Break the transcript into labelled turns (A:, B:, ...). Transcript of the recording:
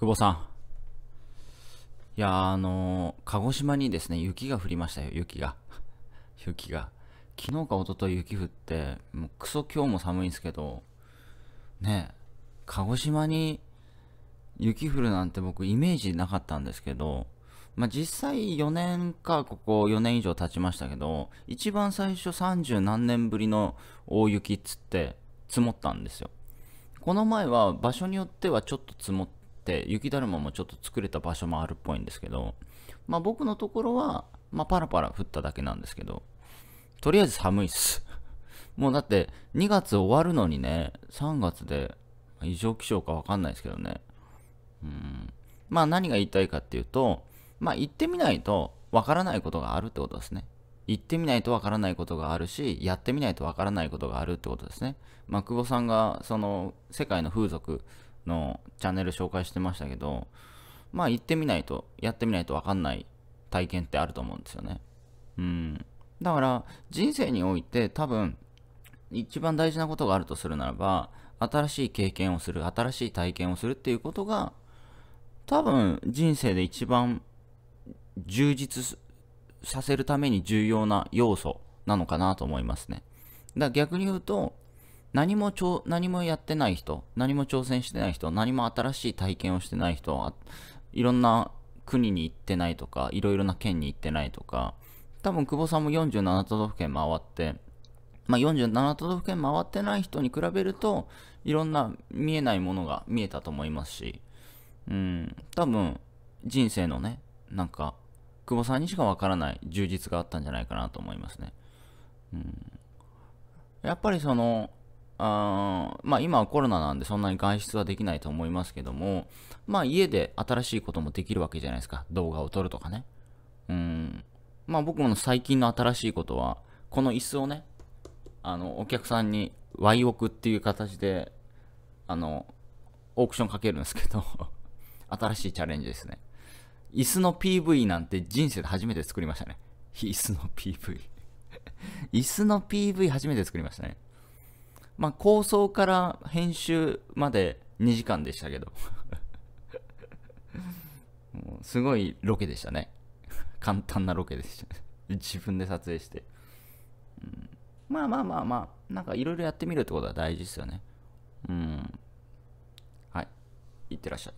A: 久保さん。いやあのー、鹿児島にですね、雪が降りましたよ、雪が。雪が。昨日か一昨日雪降って、もうクソ今日も寒いんですけど、ね鹿児島に雪降るなんて僕イメージなかったんですけど、まあ、実際4年かここ4年以上経ちましたけど一番最初30何年ぶりの大雪っつって積もったんですよこの前は場所によってはちょっと積もっって雪だるまもちょっと作れた場所もあるっぽいんですけど、まあ、僕のところは、まあ、パラパラ降っただけなんですけどとりあえず寒いっす もうだって2月終わるのにね3月で異常気象かわかんないですけどねうんまあ何が言いたいかっていうとまあ行ってみないとわからないことがあるってことですね行ってみないとわからないことがあるし、やってみないとわからないことがあるってことですね。まあ、久保さんが、その、世界の風俗のチャンネル紹介してましたけど、まあ行ってみないと、やってみないと分かんない体験ってあると思うんですよね。うん。だから人生において多分一番大事なことがあるとするならば、新しい経験をする、新しい体験をするっていうことが、多分人生で一番充実させるために重要な要素なのかなと思いますね。だから逆に言うと、何もちょ何もやってない人何も挑戦してない人何も新しい体験をしてない人はいろんな国に行ってないとかいろいろな県に行ってないとか多分久保さんも47都道府県回ってまあ、47都道府県回ってない人に比べるといろんな見えないものが見えたと思いますしうん多分人生のねなんか久保さんにしかわからない充実があったんじゃないかなと思いますね。うん、やっぱりそのあまあ、今はコロナなんでそんなに外出はできないと思いますけども、まあ、家で新しいこともできるわけじゃないですか。動画を撮るとかね。うん。まあ、僕も最近の新しいことは、この椅子をね、あの、お客さんに Y 置クっていう形で、あの、オークションかけるんですけど 新しいチャレンジですね。椅子の PV なんて人生で初めて作りましたね。椅子の PV 椅子の PV 初めて作りましたね。まあ、構想から編集まで2時間でしたけどすごいロケでしたね簡単なロケでした自分で撮影して、うん、まあまあまあまあなんかいろいろやってみるってことは大事ですよねうんはいいってらっしゃい